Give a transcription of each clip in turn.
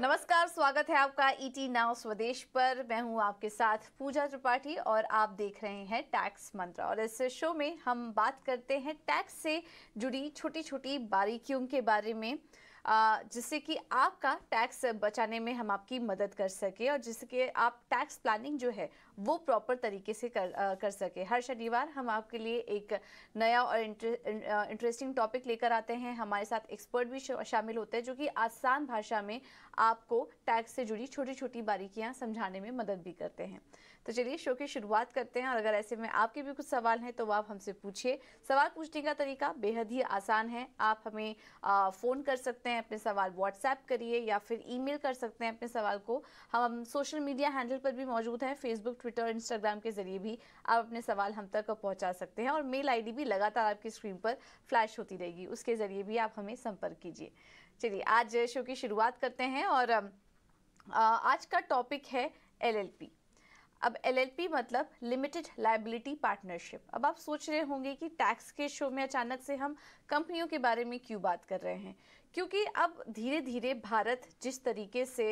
नमस्कार स्वागत है आपका ईटी e नाउ स्वदेश पर मैं हूं आपके साथ पूजा त्रिपाठी और आप देख रहे हैं टैक्स मंत्र और इस शो में हम बात करते हैं टैक्स से जुड़ी छोटी छोटी बारीकियों के बारे में जिससे कि आपका टैक्स बचाने में हम आपकी मदद कर सके और जिससे कि आप टैक्स प्लानिंग जो है वो प्रॉपर तरीके से कर आ, कर सके हर शनिवार हम आपके लिए एक नया और इंटरेस्टिंग टॉपिक लेकर आते हैं हमारे साथ एक्सपर्ट भी शामिल होते हैं जो कि आसान भाषा में आपको टैक्स से जुड़ी छोटी छोटी बारीकियाँ समझाने में मदद भी करते हैं तो चलिए शो की शुरुआत करते हैं और अगर ऐसे में आपके भी कुछ सवाल हैं तो आप हमसे पूछिए सवाल पूछने का तरीका बेहद ही आसान है आप हमें फ़ोन कर सकते हैं अपने सवाल व्हाट्सएप करिए या फिर ईमेल कर सकते हैं अपने सवाल को हम सोशल मीडिया हैंडल पर भी मौजूद हैं फेसबुक ट्विटर इंस्टाग्राम के ज़रिए भी आप अपने सवाल हम तक पहुँचा सकते हैं और मेल आई भी लगातार आपकी स्क्रीन पर फ्लैश होती रहेगी उसके ज़रिए भी आप हमें संपर्क कीजिए चलिए आज शो की शुरुआत करते हैं और आज का टॉपिक है एलएलपी अब एलएलपी मतलब लिमिटेड लाइबिलिटी पार्टनरशिप अब आप सोच रहे होंगे कि टैक्स के शो में अचानक से हम कंपनियों के बारे में क्यों बात कर रहे हैं क्योंकि अब धीरे धीरे भारत जिस तरीके से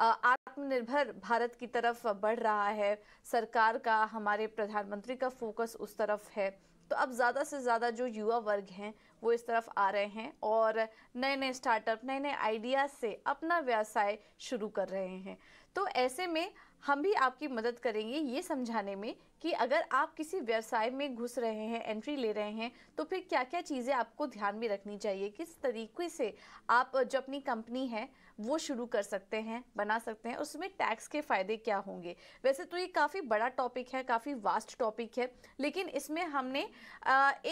आत्मनिर्भर भारत की तरफ बढ़ रहा है सरकार का हमारे प्रधानमंत्री का फोकस उस तरफ है तो अब ज़्यादा से ज़्यादा जो युवा वर्ग हैं वो इस तरफ आ रहे हैं और नए नए स्टार्टअप नए नए आइडियाज़ से अपना व्यवसाय शुरू कर रहे हैं तो ऐसे में हम भी आपकी मदद करेंगे ये समझाने में कि अगर आप किसी व्यवसाय में घुस रहे हैं एंट्री ले रहे हैं तो फिर क्या क्या चीज़ें आपको ध्यान में रखनी चाहिए किस तरीके से आप जो अपनी कंपनी है वो शुरू कर सकते हैं बना सकते हैं उसमें टैक्स के फ़ायदे क्या होंगे वैसे तो ये काफ़ी बड़ा टॉपिक है काफ़ी वास्ट टॉपिक है लेकिन इसमें हमने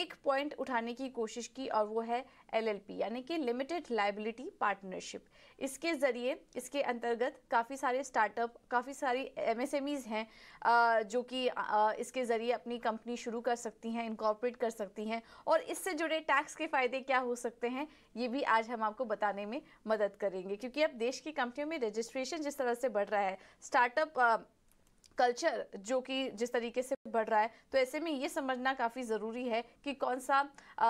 एक पॉइंट उठाने की कोशिश की और वो है एलएलपी यानी कि लिमिटेड लाइबिलिटी पार्टनरशिप इसके ज़रिए इसके अंतर्गत काफ़ी सारे स्टार्टअप काफ़ी सारी एमएसएमईज हैं जो कि इसके ज़रिए अपनी कंपनी शुरू कर सकती हैं इनकॉर्पोरेट कर सकती हैं और इससे जुड़े टैक्स के फ़ायदे क्या हो सकते हैं ये भी आज हम आपको बताने में मदद करेंगे क्योंकि अब देश की कंपनियों में रजिस्ट्रेशन जिस तरह से बढ़ रहा है स्टार्टअप कल्चर जो कि जिस तरीके से बढ़ रहा है तो ऐसे में ये समझना काफ़ी ज़रूरी है कि कौन सा आ,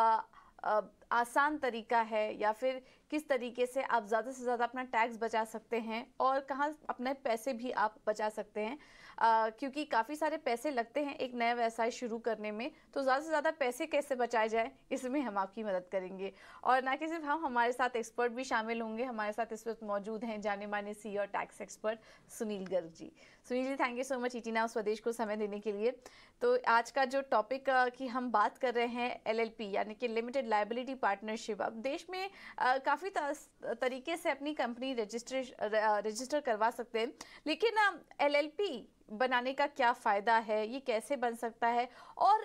आ, आसान तरीका है या फिर किस तरीके से आप ज़्यादा से ज़्यादा अपना टैक्स बचा सकते हैं और कहाँ अपने पैसे भी आप बचा सकते हैं क्योंकि काफ़ी सारे पैसे लगते हैं एक नया व्यवसाय शुरू करने में तो ज़्यादा से ज़्यादा पैसे कैसे बचाए जाए इसमें हम आपकी मदद करेंगे और ना कि सिर्फ हम हमारे साथ एक्सपर्ट भी शामिल होंगे हमारे साथ इस वक्त मौजूद हैं जाने माने सी e और tax expert Sunil Garg ji Sunil ji thank you so much ET Swadesh को समय देने के लिए तो आज का जो टॉपिक की हम बात कर रहे हैं एल यानी कि लिमिटेड लाइबिलिटी पार्टनरशिप अब देश में काफ़ी तरीके से अपनी कंपनी रजिस्ट्रेश रजिस्टर करवा सकते हैं लेकिन एल बनाने का क्या फ़ायदा है ये कैसे बन सकता है और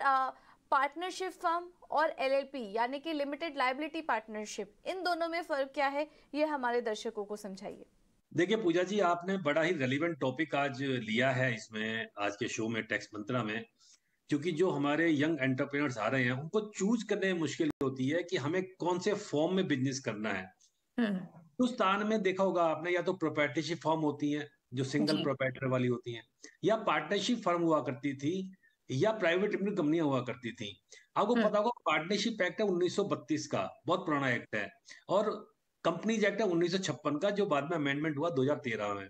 पार्टनरशिप फर्म और एल यानी कि लिमिटेड लाइबिलिटी पार्टनरशिप इन दोनों में फ़र्क क्या है ये हमारे दर्शकों को समझाइए देखिए पूजा जी आपने बड़ा ही रेलिवेंट टॉपिक आज लिया है इसमें आज के शो में टैक्स मंत्रा में क्योंकि जो हमारे यंग एंटरप्रेनर्स आ रहे हैं उनको चूज करने में मुश्किल होती है कि हमें कौन से फॉर्म में बिजनेस करना है हम्म। स्थान में देखा होगा आपने या तो प्रोपर्टीशिप फॉर्म होती है जो सिंगल प्रोपर्टर वाली होती है या पार्टनरशिप फर्म हुआ करती थी या प्राइवेट लिमिटेड कंपनियां हुआ करती थी आपको हम्म। पता होगा पार्टनरशिप एक्ट है उन्नीस का बहुत पुराना एक्ट है और कंपनी एक्ट है उन्नीस का जो बाद में अमेंडमेंट हुआ दो में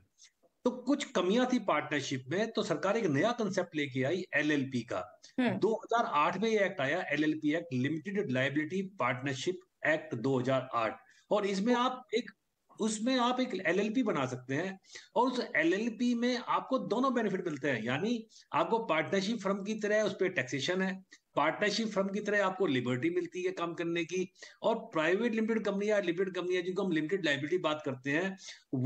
तो कुछ कमियां थी पार्टनरशिप में तो सरकार एक नया कंसेप्ट लेके आई एलएलपी का 2008 हम्म। में ये एक्ट आया LLP act limited liability partnership act 2008 और इसमें तो आप एक उसमें आप एक एलएलपी बना सकते हैं और उस एलएलपी में आपको दोनों बेनिफिट मिलते हैं यानी आपको पार्टनरशिप फर्म की तरह उस पर टैक्सेशन है पार्टनरशिप फर्म की तरह आपको लिबर्टी मिलती है काम करने की और प्राइवेट लिमिटेड कंपनी या लिमिटेड कंपनी है जिनको हम लिमिटेड लाइबिलिटी बात करते हैं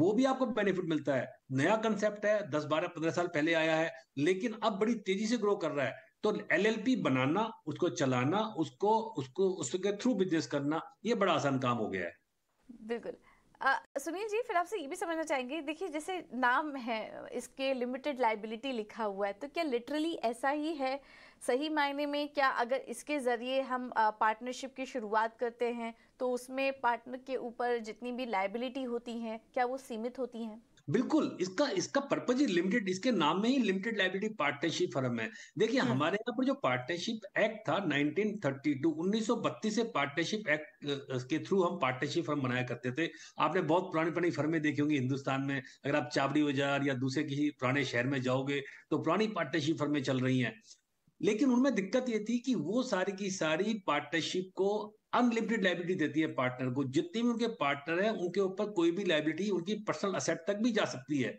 वो भी आपको बेनिफिट मिलता है नया कंसेप्ट है दस बारह पंद्रह साल पहले आया है लेकिन अब बड़ी तेजी से ग्रो कर रहा है तो एलएलपी बनाना उसको चलाना उसको उसको उसके थ्रू बिजनेस करना ये बड़ा आसान काम हो गया है बिल्कुल सुनील जी फिर आपसे ये भी समझना चाहेंगे देखिए जैसे नाम है इसके लिमिटेड लाइबिलिटी लिखा हुआ है तो क्या लिटरली ऐसा ही है सही मायने में क्या अगर इसके ज़रिए हम पार्टनरशिप की शुरुआत करते हैं तो उसमें पार्टनर के ऊपर जितनी भी लाइबिलिटी होती हैं क्या वो सीमित होती हैं बिल्कुल इसका इसका पर्पज ही लिमिटेड इसके नाम में ही लिमिटेड लाइबिलिटी पार्टनरशिप फर्म है देखिए हम्म। हमारे यहाँ पर जो पार्टनरशिप एक्ट था 1932 1932 से पार्टनरशिप एक्ट के थ्रू हम पार्टनरशिप फर्म बनाया करते थे आपने बहुत पुरानी पुरानी फर्में देखी होंगी हिंदुस्तान में अगर आप चावड़ी बाजार या दूसरे किसी पुराने शहर में जाओगे तो पुरानी पार्टनरशिप फर्में चल रही हैं लेकिन उनमें दिक्कत ये थी कि वो सारी की सारी पार्टनरशिप को अनलिमिटेड लाइबिलिटी देती है पार्टनर को जितनी भी उनके पार्टनर है उनके ऊपर कोई भी लाइबिलिटी उनकी पर्सनल असेट तक भी जा सकती है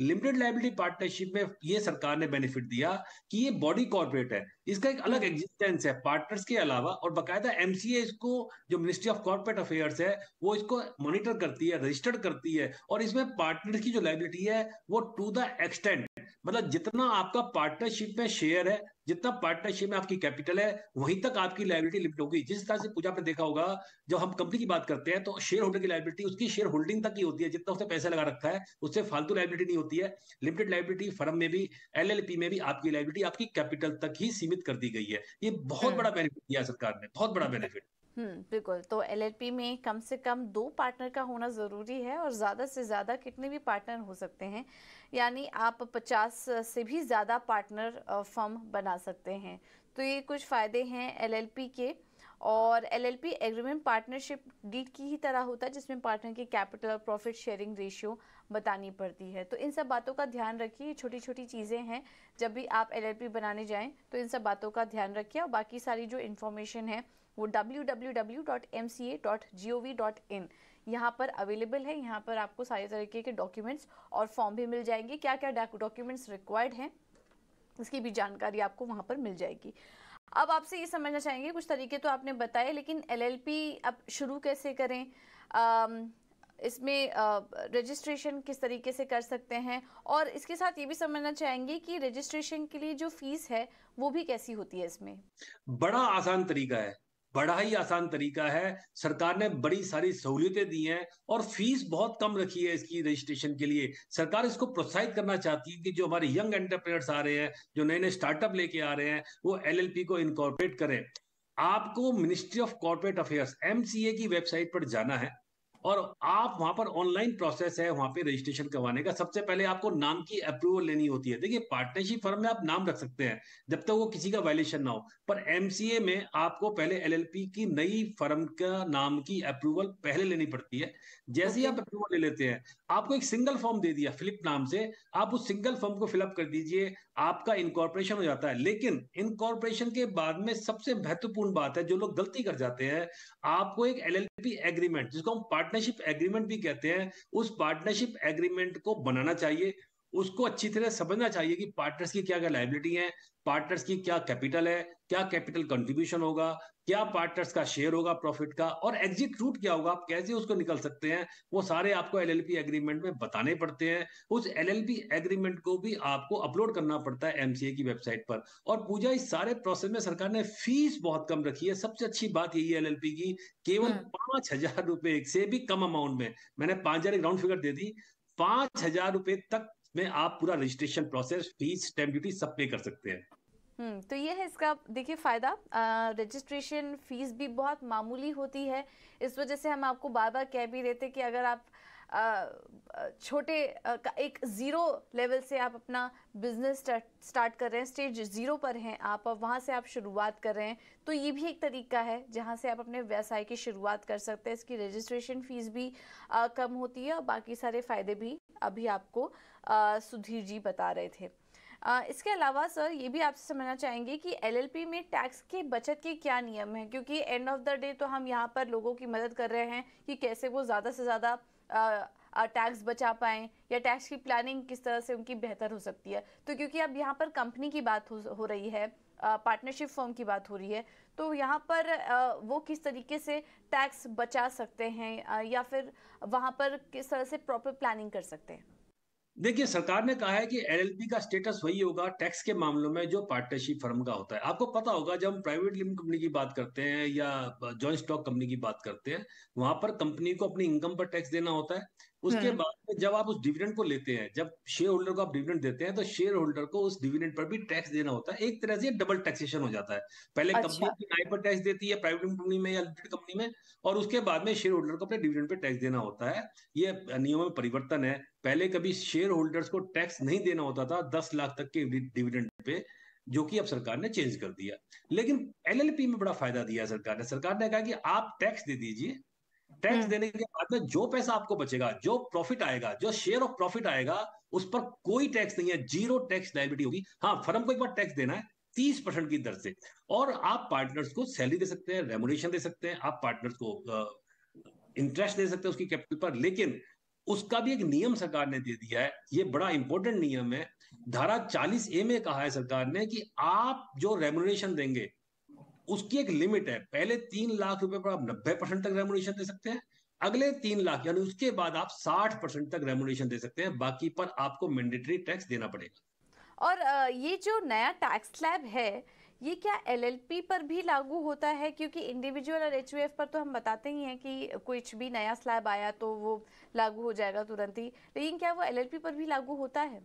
लिमिटेड लाइबिलिटी पार्टनरशिप में ये सरकार ने बेनिफिट दिया कि ये बॉडी कॉर्पोरेट है इसका एक अलग एग्जिस्टेंस है पार्टनर्स के अलावा और बकायदा एमसीए इसको जो मिनिस्ट्री ऑफ कॉर्पोरेट अफेयर्स है वो इसको मॉनिटर करती है रजिस्टर्ड करती है और इसमें पार्टनर की जो लाइबिलिटी है वो टू द एक्सटेंट मतलब जितना आपका पार्टनरशिप में शेयर है जितना पार्टनरशिप में आपकी कैपिटल है वहीं तक आपकी लाइबिलिटी लिमिट होगी जिस तरह से पूजा आपने देखा होगा जब हम कंपनी की बात करते हैं तो शेयर होल्डर की लाइबिलिटी उसकी शेयर होल्डिंग तक ही होती है जितना उसने पैसा लगा रखा है उससे फालतू लाइबिलिटी नहीं होती है लिमिटेड लाइबिलिटी फर्म में भी एल में भी आपकी लाइबिलिटी आपकी कैपिटल तक ही सीमित कर दी गई है ये बहुत हम्म। बड़ा बेनिफिट दिया सरकार ने बहुत बड़ा बेनिफिट हम्म। हम्म बिल्कुल तो एल में कम से कम दो पार्टनर का होना ज़रूरी है और ज़्यादा से ज़्यादा कितने भी पार्टनर हो सकते हैं यानी आप 50 से भी ज़्यादा पार्टनर फर्म बना सकते हैं तो ये कुछ फ़ायदे हैं एल के और पी एग्रीमेंट पार्टनरशिप डीड की ही तरह होता है जिसमें पार्टनर की कैपिटल और प्रॉफिट शेयरिंग रेशियो बतानी पड़ती है तो इन सब बातों का ध्यान रखिए छोटी छोटी चीज़ें हैं जब भी आप एल बनाने जाएं तो इन सब बातों का ध्यान रखिए और बाकी सारी जो इन्फॉर्मेशन है वो www.mca.gov.in यहाँ पर अवेलेबल है यहाँ पर आपको सारे तरीके के डॉक्यूमेंट्स और फॉर्म भी मिल जाएंगे क्या क्या डॉक्यूमेंट्स रिक्वायर्ड हैं इसकी भी जानकारी आपको वहाँ पर मिल जाएगी अब आपसे ये समझना चाहेंगे कुछ तरीके तो आपने बताए लेकिन पी अब शुरू कैसे करें आम, इसमें रजिस्ट्रेशन किस तरीके से कर सकते हैं और इसके साथ ये भी समझना चाहेंगे कि रजिस्ट्रेशन के लिए जो फीस है वो भी कैसी होती है इसमें बड़ा आसान तरीका है बड़ा ही आसान तरीका है सरकार ने बड़ी सारी सहूलियतें दी हैं और फीस बहुत कम रखी है इसकी रजिस्ट्रेशन के लिए सरकार इसको प्रोत्साहित करना चाहती है कि जो हमारे यंग एंटरप्रेनर्स आ रहे हैं जो नए नए स्टार्टअप लेके आ रहे हैं वो एलएलपी को इनकॉर्पोरेट करें आपको ministry of corporate affairs MCA की वेबसाइट पर जाना है और आप वहां पर ऑनलाइन प्रोसेस है वहां पे रजिस्ट्रेशन करवाने का सबसे पहले आपको नाम की अप्रूवल लेनी होती है देखिए पार्टनरशिप फर्म में आप नाम रख सकते हैं जब तक वो किसी का वायलेशन ना हो पर एमसीए में आपको पहले एलएलपी की नई फर्म का नाम की अप्रूवल पहले लेनी पड़ती है जैसे ही आप अप्रूवल ले लेते हैं आपको एक सिंगल फॉर्म दे दिया फिलिप नाम से आप उस सिंगल फॉर्म को फिलअप कर दीजिए आपका इनकॉर्पोरेशन हो जाता है लेकिन इनकॉर्पोरेशन के बाद में सबसे महत्वपूर्ण बात है जो लोग गलती कर जाते हैं आपको एक एल एग्रीमेंट जिसको हम पार्टनरशिप एग्रीमेंट भी कहते हैं उस पार्टनरशिप एग्रीमेंट को बनाना चाहिए उसको अच्छी तरह समझना चाहिए कि पार्टनर्स की क्या क्या लाइबिलिटी है पार्टनर्स की क्या कैपिटल है क्या कैपिटल कंट्रीब्यूशन होगा क्या पार्टनर्स का शेयर होगा प्रॉफिट का और एग्जिट रूट क्या होगा आप कैसे उसको निकल सकते हैं वो सारे आपको एलएलपी एग्रीमेंट में बताने पड़ते हैं उस एलएलपी एग्रीमेंट को भी आपको अपलोड करना पड़ता है एमसीए की वेबसाइट पर और पूजा इस सारे प्रोसेस में सरकार ने फीस बहुत कम रखी है सबसे अच्छी बात यही है एल की केवल हाँ। पांच हजार रुपए से भी कम अमाउंट में मैंने पांच हजार एक राउंड फिगर दे दी पांच हजार रुपए तक में आप पूरा registration process fees stamp duty सब पे कर सकते हैं हम्म, तो ये है इसका देखिए फ़ायदा रजिस्ट्रेशन फ़ीस भी बहुत मामूली होती है इस वजह से हम आपको बार बार कह भी देते कि अगर आप छोटे का एक ज़ीरो लेवल से आप अपना बिजनेस स्टार्ट कर रहे हैं स्टेज ज़ीरो पर हैं आप वहाँ से आप शुरुआत कर रहे हैं तो ये भी एक तरीका है जहाँ से आप अपने व्यवसाय की शुरुआत कर सकते हैं इसकी रजिस्ट्रेशन फ़ीस भी कम होती है और बाकी सारे फ़ायदे भी अभी आपको सुधीर जी बता रहे थे इसके अलावा सर ये भी आपसे समझना चाहेंगे कि एलएलपी में टैक्स के बचत के क्या नियम हैं क्योंकि एंड ऑफ द डे तो हम यहाँ पर लोगों की मदद कर रहे हैं कि कैसे वो ज़्यादा से ज़्यादा टैक्स बचा पाएँ या टैक्स की प्लानिंग किस तरह से उनकी बेहतर हो सकती है तो क्योंकि अब यहाँ पर कंपनी की बात हो, हो रही है पार्टनरशिप फॉर्म की बात हो रही है तो यहाँ पर आ, वो किस तरीके से टैक्स बचा सकते हैं या फिर वहाँ पर किस तरह से प्रॉपर प्लानिंग कर सकते हैं देखिए सरकार ने कहा है कि एलएलपी का स्टेटस वही होगा टैक्स के मामलों में जो पार्टनरशिप फर्म का होता है आपको पता होगा जब हम प्राइवेट लिमिट कंपनी की बात करते हैं या जॉइंट स्टॉक कंपनी की बात करते हैं वहां पर कंपनी को अपनी इनकम पर टैक्स देना होता है उसके हाँ। बाद में जब आप उस डिविडेंड को लेते हैं जब शेयर होल्डर को आप डिविडेंड देते हैं तो शेयर होल्डर को उस डिविडेंड पर भी टैक्स देना होता है एक तरह से डबल टैक्सेशन हो जाता है पहले कंपनी अपनी आय पर टैक्स देती है प्राइवेट कंपनी में या लिमिटेड कंपनी में और उसके बाद में शेयर होल्डर को अपने डिविडेंड पर टैक्स देना होता है ये नियम में परिवर्तन है पहले कभी शेयर होल्डर्स को टैक्स नहीं देना होता था दस लाख तक के डिविडेंड पे जो कि अब सरकार ने चेंज कर दिया लेकिन एलएलपी में बड़ा फायदा दिया सरकार ने सरकार ने कहा कि आप टैक्स दे दीजिए टैक्स हम्म। देने के बाद में जो पैसा आपको बचेगा जो प्रॉफिट आएगा जो शेयर ऑफ प्रॉफिट आएगा उस पर कोई टैक्स नहीं है जीरो टैक्स लाइबिलिटी होगी हाँ फर्म को एक बार टैक्स देना है तीस परसेंट की दर से और आप पार्टनर्स को सैलरी दे सकते हैं रेमोनेशन दे सकते हैं आप पार्टनर्स को इंटरेस्ट दे सकते हैं उसकी कैपिटल पर लेकिन उसका भी एक नियम सरकार ने दे दिया है ये बड़ा इंपॉर्टेंट नियम है धारा चालीस ए में कहा है सरकार ने कि आप जो रेमोनेशन देंगे उसकी एक लिमिट है पहले तीन लाख रुपए पर आप नब्बे परसेंट तक रेमोनेशन दे सकते हैं अगले तीन लाख यानी उसके बाद आप साठ परसेंट तक रेमोनेशन दे सकते हैं बाकी पर आपको मैंडेटरी टैक्स देना पड़ेगा और ये जो नया टैक्स स्लैब है ये क्या एलएलपी पर भी लागू होता है क्योंकि इंडिविजुअल और एच पर तो हम बताते ही हैं कि कुछ भी नया स्लैब आया तो वो लागू हो जाएगा तुरंत ही लेकिन क्या वो एलएलपी पर भी लागू होता है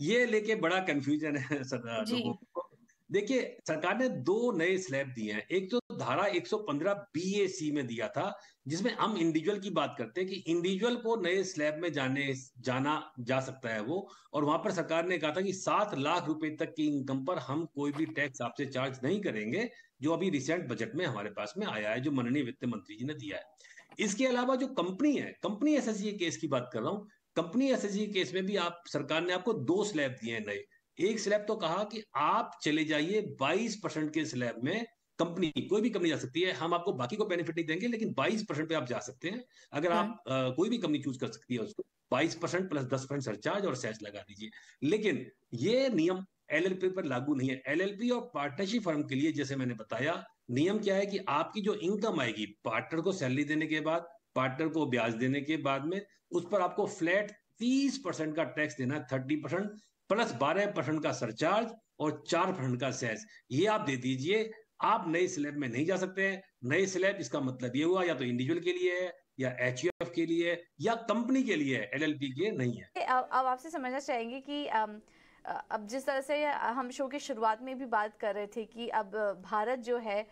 ये लेके बड़ा कंफ्यूजन है लोगों को देखिए सरकार ने दो नए स्लैब दिए हैं एक तो धारा 115 बीएसी में दिया था जिसमें हम इंडिविजुअल की बात करते हैं कि इंडिविजुअल को नए स्लैब में जाने जाना जा सकता है वो और वहां पर सरकार ने कहा था कि सात लाख रुपए तक की इनकम पर हम कोई भी टैक्स आपसे चार्ज नहीं करेंगे जो अभी रिसेंट बजट में हमारे पास में आया है जो माननीय वित्त मंत्री जी ने दिया है इसके अलावा जो कंपनी है कंपनी एस केस की बात कर रहा हूँ कंपनी एस केस में भी आप सरकार ने आपको दो स्लैब दिए हैं नए एक स्लैब तो कहा कि आप चले जाइए 22 परसेंट के स्लैब में कंपनी कोई भी कंपनी जा सकती है हम आपको बाकी को बेनिफिट नहीं देंगे लेकिन 22 परसेंट पे आप जा सकते हैं अगर हाँ। आप आ, कोई भी कंपनी चूज कर सकती है उसको 22 परसेंट प्लस दस परसेंट सरचार्ज और सैच लगा दीजिए लेकिन ये नियम एलएलपी पर लागू नहीं है एलएलपी और पार्टनरशिप फर्म के लिए जैसे मैंने बताया नियम क्या है कि आपकी जो इनकम आएगी पार्टनर को सैलरी देने के बाद पार्टनर को ब्याज देने के बाद में उस पर आपको फ्लैट तीस परसेंट का टैक्स देना थर्टी परसेंट प्लस बारह परसेंट का सरचार्ज और चार परसेंट का सेस ये आप दे दीजिए आप नए स्लैब में नहीं जा सकते हैं नए स्लैब इसका मतलब ये हुआ या तो इंडिविजुअल के लिए है या एच e के लिए या कंपनी के लिए एल एल पी के नहीं है अब आपसे समझना चाहेंगे कि अब जिस तरह से हम शो की शुरुआत में भी बात कर रहे थे कि अब भारत जो है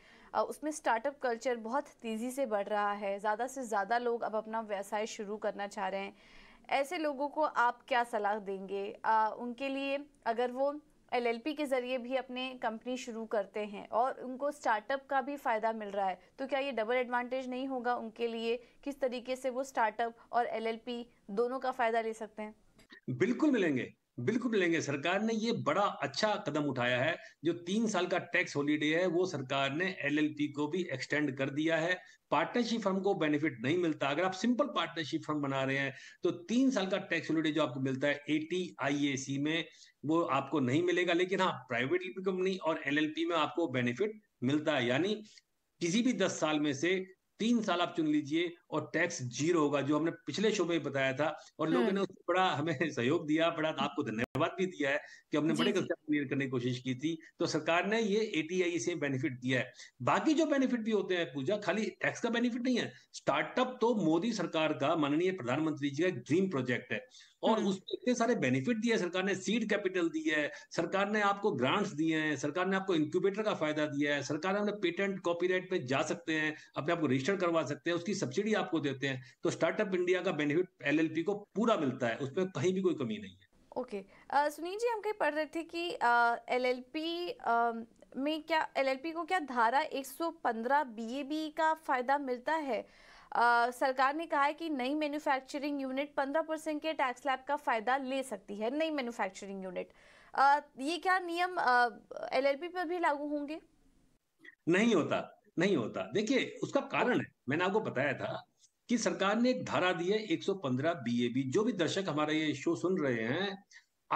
उसमें स्टार्टअप कल्चर बहुत तेज़ी से बढ़ रहा है ज़्यादा से ज़्यादा लोग अब अपना व्यवसाय शुरू करना चाह रहे हैं ऐसे लोगों को आप क्या सलाह देंगे आ, उनके लिए अगर वो एलएलपी के ज़रिए भी अपने कंपनी शुरू करते हैं और उनको स्टार्टअप का भी फ़ायदा मिल रहा है तो क्या ये डबल एडवांटेज नहीं होगा उनके लिए किस तरीके से वो स्टार्टअप और एलएलपी दोनों का फ़ायदा ले सकते हैं बिल्कुल मिलेंगे बिल्कुल लेंगे सरकार ने ये बड़ा अच्छा कदम उठाया है जो तीन साल का टैक्स हॉलीडे है वो सरकार ने एलएलपी को भी एक्सटेंड कर दिया है पार्टनरशिप फर्म को बेनिफिट नहीं मिलता अगर आप सिंपल पार्टनरशिप फर्म बना रहे हैं तो तीन साल का टैक्स हॉलीडे जो आपको मिलता है एटी आईएसी में वो आपको नहीं मिलेगा लेकिन हाँ प्राइवेट कंपनी और एलएलपी में आपको बेनिफिट मिलता है यानी किसी भी दस साल में से तीन साल आप चुन लीजिए और टैक्स जीरो होगा जो हमने पिछले शो में बताया था और लोगों हाँ। ने बड़ा हमें सहयोग दिया बड़ा आपको धन्यवाद धन्यवाद भी दिया है कि हमने बड़े कक्षा क्लियर करने की कोशिश की थी तो सरकार ने ये ए से बेनिफिट दिया है बाकी जो बेनिफिट भी होते हैं पूजा खाली टैक्स का बेनिफिट नहीं है स्टार्टअप तो मोदी सरकार का माननीय प्रधानमंत्री जी का एक ड्रीम प्रोजेक्ट है और हम्म। उसमें इतने सारे बेनिफिट दिए सरकार ने सीड कैपिटल दी है सरकार ने आपको ग्रांट्स दिए हैं सरकार ने आपको इंक्यूबेटर का फायदा दिया है सरकार ने पेटेंट कॉपीराइट पे जा सकते हैं अपने आप को रजिस्टर करवा सकते हैं उसकी सब्सिडी आपको देते हैं तो स्टार्टअप इंडिया का बेनिफिट एलएलपी को पूरा मिलता है उसमें कहीं भी कोई कमी नहीं है ओके okay. सुनील जी हम कहीं पढ़ रहे थे कि एलएलपी में क्या एलएलपी को क्या धारा 115 बीएबी का फ़ायदा मिलता है आ, सरकार ने कहा है कि नई मैन्युफैक्चरिंग यूनिट 15 परसेंट के टैक्स लैब का फ़ायदा ले सकती है नई मैन्युफैक्चरिंग यूनिट ये क्या नियम एलएलपी पर भी लागू होंगे नहीं होता नहीं होता देखिए उसका कारण है मैंने आपको बताया था कि सरकार ने एक धारा दी है 115 बीएबी जो भी दर्शक हमारा ये शो सुन रहे हैं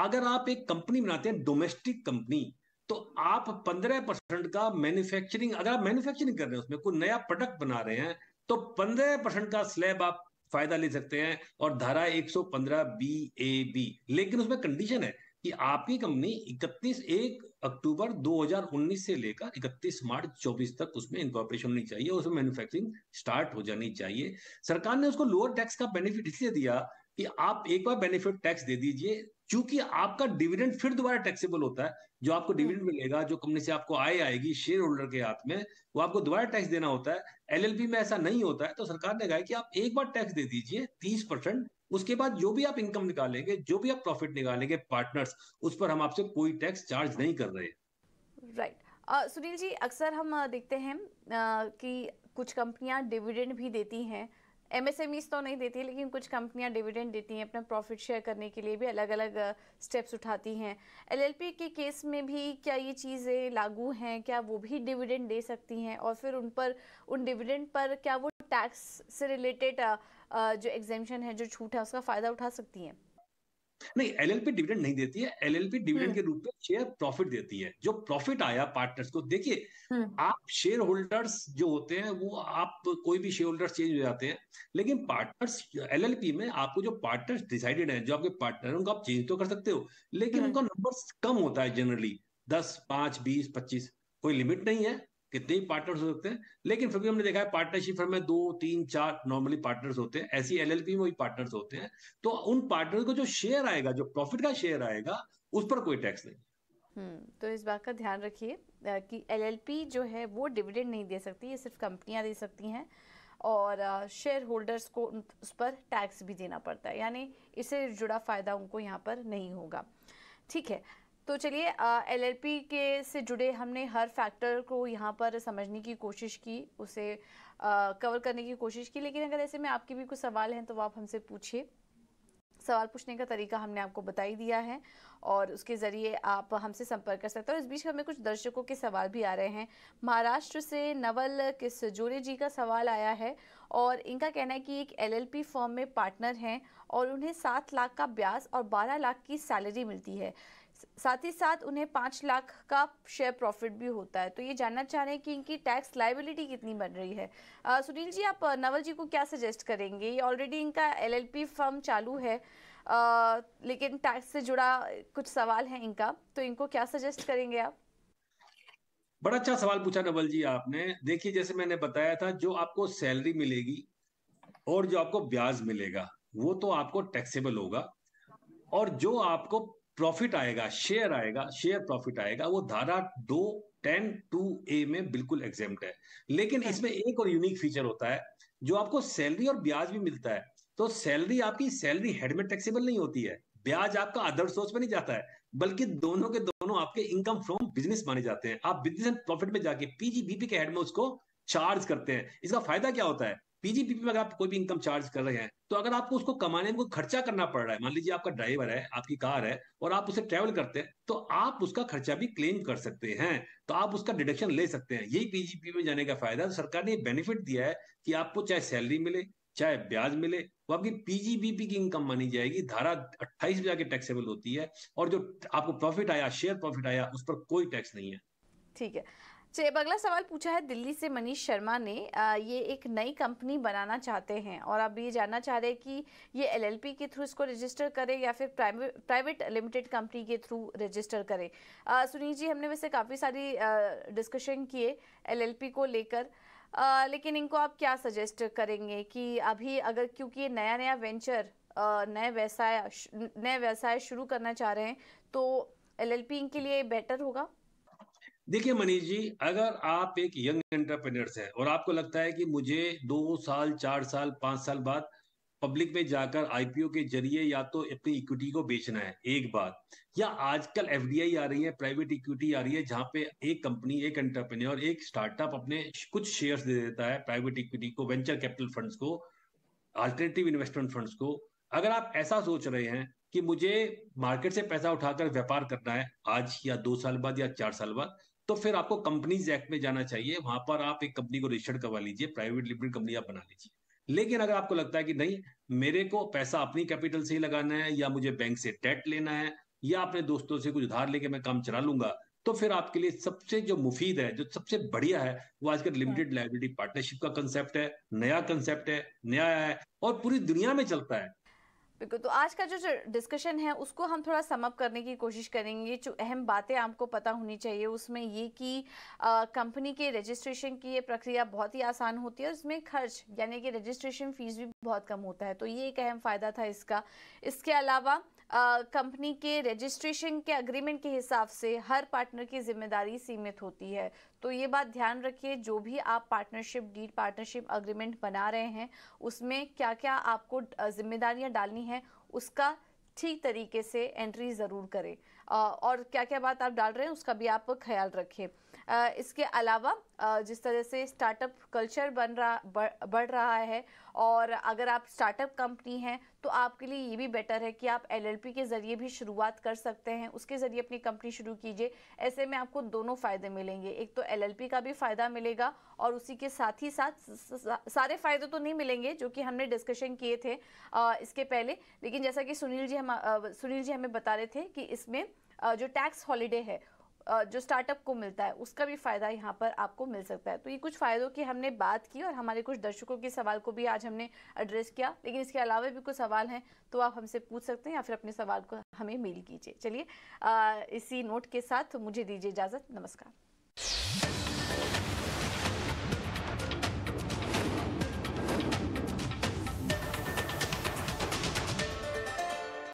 अगर आप एक कंपनी बनाते हैं डोमेस्टिक कंपनी तो आप 15 परसेंट का मैन्युफैक्चरिंग अगर आप मैन्युफैक्चरिंग कर रहे हैं उसमें कोई नया प्रोडक्ट बना रहे हैं तो 15 परसेंट का स्लैब आप फायदा ले सकते हैं और धारा 115 बी ए बी लेकिन उसमें कंडीशन है कि आपकी कंपनी 31 एक अक्टूबर 2019 से लेकर 31 मार्च 24 तक उसमें इंकॉर्पोरेशन होनी चाहिए उसमें मैन्युफैक्चरिंग स्टार्ट हो जानी चाहिए सरकार ने उसको लोअर टैक्स का बेनिफिट इसलिए दिया कि आप एक बार बेनिफिट टैक्स दे दीजिए चूंकि आपका डिविडेंड फिर दोबारा टैक्सेबल होता है जो आपको डिविडेंड हम्म। मिलेगा जो कंपनी से आपको आय आएगी शेयर होल्डर के हाथ में वो आपको दोबारा टैक्स देना होता है एलएलपी में ऐसा नहीं होता है तो सरकार ने कहा कि आप एक बार टैक्स दे दीजिए तीस परसेंट उसके बाद जो भी आप इनकम निकालेंगे जो भी आप प्रॉफिट निकालेंगे पार्टनर्स उस पर हम आपसे कोई टैक्स चार्ज नहीं कर रहे राइट right. सुनील जी अक्सर हम देखते हैं कि कुछ कंपनियां डिविडेंड भी देती हैं एमएसएमईस तो नहीं देती लेकिन कुछ कंपनियां डिविडेंड देती हैं अपना प्रॉफिट शेयर करने के लिए भी अलग अलग स्टेप्स उठाती हैं एलएलपी के केस में भी क्या ये चीज़ें लागू हैं क्या वो भी डिविडेंड दे सकती हैं और फिर उन पर उन डिविडेंड पर क्या वो टैक्स से रिलेटेड जो एग्जेम्पन है जो छूट है उसका फायदा उठा सकती हैं नहीं एलएलपी डिविडेंड नहीं देती है एलएलपी डिविडेंड हम्म। के रूप में शेयर प्रॉफिट देती है जो प्रॉफिट आया पार्टनर्स को देखिए हम्म। आप शेयर होल्डर्स जो होते हैं वो आप कोई भी शेयर होल्डर्स चेंज हो जाते हैं लेकिन पार्टनर्स एलएलपी में आपको जो पार्टनर्स डिसाइडेड है जो आपके पार्टनर उनको आप चेंज तो कर सकते हो लेकिन हम्म। उनका नंबर कम होता है जनरली दस पांच बीस पच्चीस कोई लिमिट नहीं है कितने ही पार्टनर्स हो सकते हैं लेकिन फिर भी हमने देखा है पार्टनरशिप फर्म में दो तीन चार नॉर्मली पार्टनर्स होते हैं ऐसी एलएलपी में भी पार्टनर्स होते हैं तो उन पार्टनर को जो शेयर आएगा जो प्रॉफिट का शेयर आएगा उस पर कोई टैक्स नहीं हम्म, तो इस बात का ध्यान रखिए कि एल जो है वो डिविडेंड नहीं दे सकती ये सिर्फ कंपनियां दे सकती हैं और शेयर होल्डर्स को उस पर टैक्स भी देना पड़ता है यानी इससे जुड़ा फ़ायदा उनको यहाँ पर नहीं होगा ठीक है तो चलिए पी के से जुड़े हमने हर फैक्टर को यहाँ पर समझने की कोशिश की उसे कवर करने की कोशिश की लेकिन अगर ऐसे में आपके भी कुछ सवाल हैं तो आप हमसे पूछिए सवाल पूछने का तरीका हमने आपको बता ही दिया है और उसके ज़रिए आप हमसे संपर्क कर सकते हैं और इस बीच हमें कुछ दर्शकों के सवाल भी आ रहे हैं महाराष्ट्र से नवल किस जोरे जी का सवाल आया है और इनका कहना है कि एक एलएलपी फर्म में पार्टनर हैं और उन्हें सात लाख का ब्याज और बारह लाख की सैलरी मिलती है साथ ही साथ उन्हें पाँच लाख का शेयर प्रॉफिट भी होता है तो ये जानना चाह रहे हैं कि इनकी टैक्स लाइबिलिटी कितनी बन रही है आ, सुनील जी आप नवल जी को क्या सजेस्ट करेंगे ये ऑलरेडी इनका एलएलपी फर्म चालू है आ, लेकिन टैक्स से जुड़ा कुछ सवाल है इनका तो इनको क्या सजेस्ट करेंगे आप बड़ा अच्छा सवाल पूछा नवल जी आपने देखिए जैसे मैंने बताया था जो आपको सैलरी मिलेगी और जो आपको ब्याज मिलेगा वो तो आपको टैक्सेबल होगा और जो आपको प्रॉफिट आएगा शेयर आएगा शेयर प्रॉफिट आएगा वो धारा दो टेन टू ए में बिल्कुल एग्जेम्प्ट है लेकिन हाँ। इसमें एक और यूनिक फीचर होता है जो आपको सैलरी और ब्याज भी मिलता है तो सैलरी आपकी सैलरी हेड में टैक्सेबल नहीं होती है ब्याज आपका अदर सोर्स में नहीं जाता है बल्कि दोनों के दोनों आपके इनकम फ्रॉम बिजनेस माने जाते हैं आप बिजनेस एंड प्रॉफिट में जाके पीजीबीपी के हेड में उसको चार्ज करते हैं इसका फायदा क्या होता है पीजीपीपी में अगर आप कोई भी इनकम चार्ज कर रहे हैं तो अगर आपको उसको कमाने में कोई खर्चा करना पड़ रहा है मान लीजिए आपका ड्राइवर है आपकी कार है और आप उसे ट्रेवल करते हैं तो आप उसका खर्चा भी क्लेम कर सकते हैं तो आप उसका डिडक्शन ले सकते हैं यही पीजीपी में जाने का फायदा तो सरकार ने बेनिफिट दिया है कि आपको चाहे सैलरी मिले चाहे ब्याज मिले वो आपकी पीजीबीपी की इनकम मानी जाएगी धारा अट्ठाईस में जाके टैक्सेबल होती है और जो आपको प्रॉफिट आया शेयर प्रॉफिट आया उस पर कोई टैक्स नहीं है ठीक है चलिए अगला सवाल पूछा है दिल्ली से मनीष शर्मा ने आ, ये एक नई कंपनी बनाना चाहते हैं और आप ये जानना चाह रहे हैं कि ये एलएलपी के थ्रू इसको रजिस्टर करें या फिर प्राइवेट लिमिटेड कंपनी के थ्रू रजिस्टर करें सुनील जी हमने वैसे काफ़ी सारी डिस्कशन किए एलएलपी को लेकर लेकिन इनको आप क्या सजेस्ट करेंगे कि अभी अगर क्योंकि ये नया नया वेंचर नए व्यवसाय नए व्यवसाय शुरू करना चाह रहे हैं तो एल पी इनके लिए बेटर होगा देखिए मनीष जी अगर आप एक यंग एंटरप्रेन्योर्स हैं और आपको लगता है कि मुझे दो साल चार साल पांच साल बाद पब्लिक में जाकर आईपीओ के जरिए या तो अपनी इक्विटी को बेचना है एक बात या आजकल एफडीआई आ रही है प्राइवेट इक्विटी आ रही है जहां पे एक कंपनी एक एंटरप्रेन्योर एक स्टार्टअप अपने कुछ शेयर्स दे देता है प्राइवेट इक्विटी को वेंचर कैपिटल फंड्स को अल्टरनेटिव इन्वेस्टमेंट फंड्स को अगर आप ऐसा सोच रहे हैं कि मुझे मार्केट से पैसा उठाकर व्यापार करना है आज या दो साल बाद या चार साल बाद तो फिर आपको कंपनीज एक्ट में जाना चाहिए वहां पर आप एक कंपनी को रजिस्टर्ड करवा लीजिए प्राइवेट लिमिटेड कंपनी आप बना लीजिए लेकिन अगर आपको लगता है कि नहीं मेरे को पैसा अपनी कैपिटल से ही लगाना है या मुझे बैंक से डेट लेना है या अपने दोस्तों से कुछ उधार लेके मैं काम चला लूंगा तो फिर आपके लिए सबसे जो मुफीद है जो सबसे बढ़िया है वो आजकल लिमिटेड लाइबिलिटी पार्टनरशिप का कंसेप्ट है नया कंसेप्ट है नया है और पूरी दुनिया में चलता है बिल्कुल तो आज का जो डिस्कशन है उसको हम थोड़ा समअप करने की कोशिश करेंगे जो अहम बातें आपको पता होनी चाहिए उसमें ये कि कंपनी के रजिस्ट्रेशन की ये प्रक्रिया बहुत ही आसान होती है और इसमें खर्च यानी कि रजिस्ट्रेशन फीस भी बहुत कम होता है तो ये एक अहम फ़ायदा था इसका इसके अलावा कंपनी के रजिस्ट्रेशन के अग्रीमेंट के हिसाब से हर पार्टनर की जिम्मेदारी सीमित होती है तो ये बात ध्यान रखिए जो भी आप पार्टनरशिप डीड पार्टनरशिप अग्रीमेंट बना रहे हैं उसमें क्या क्या आपको जिम्मेदारियां डालनी है उसका ठीक तरीके से एंट्री ज़रूर करें और क्या क्या बात आप डाल रहे हैं उसका भी आप ख्याल रखें इसके अलावा जिस तरह से स्टार्टअप कल्चर बन रहा बढ़ रहा है और अगर आप स्टार्टअप कंपनी हैं तो आपके लिए ये भी बेटर है कि आप एलएलपी के ज़रिए भी शुरुआत कर सकते हैं उसके ज़रिए अपनी कंपनी शुरू कीजिए ऐसे में आपको दोनों फ़ायदे मिलेंगे एक तो एलएलपी का भी फ़ायदा मिलेगा और उसी के साथ ही साथ सारे फ़ायदे तो नहीं मिलेंगे जो कि हमने डिस्कशन किए थे इसके पहले लेकिन जैसा कि सुनील जी हम सुनील जी हमें बता रहे थे कि इसमें जो टैक्स हॉलीडे है जो स्टार्टअप को मिलता है उसका भी फ़ायदा यहाँ पर आपको मिल सकता है तो ये कुछ फ़ायदों की हमने बात की और हमारे कुछ दर्शकों के सवाल को भी आज हमने एड्रेस किया लेकिन इसके अलावा भी कुछ सवाल हैं तो आप हमसे पूछ सकते हैं या फिर अपने सवाल को हमें मेल कीजिए चलिए इसी नोट के साथ मुझे दीजिए इजाज़त नमस्कार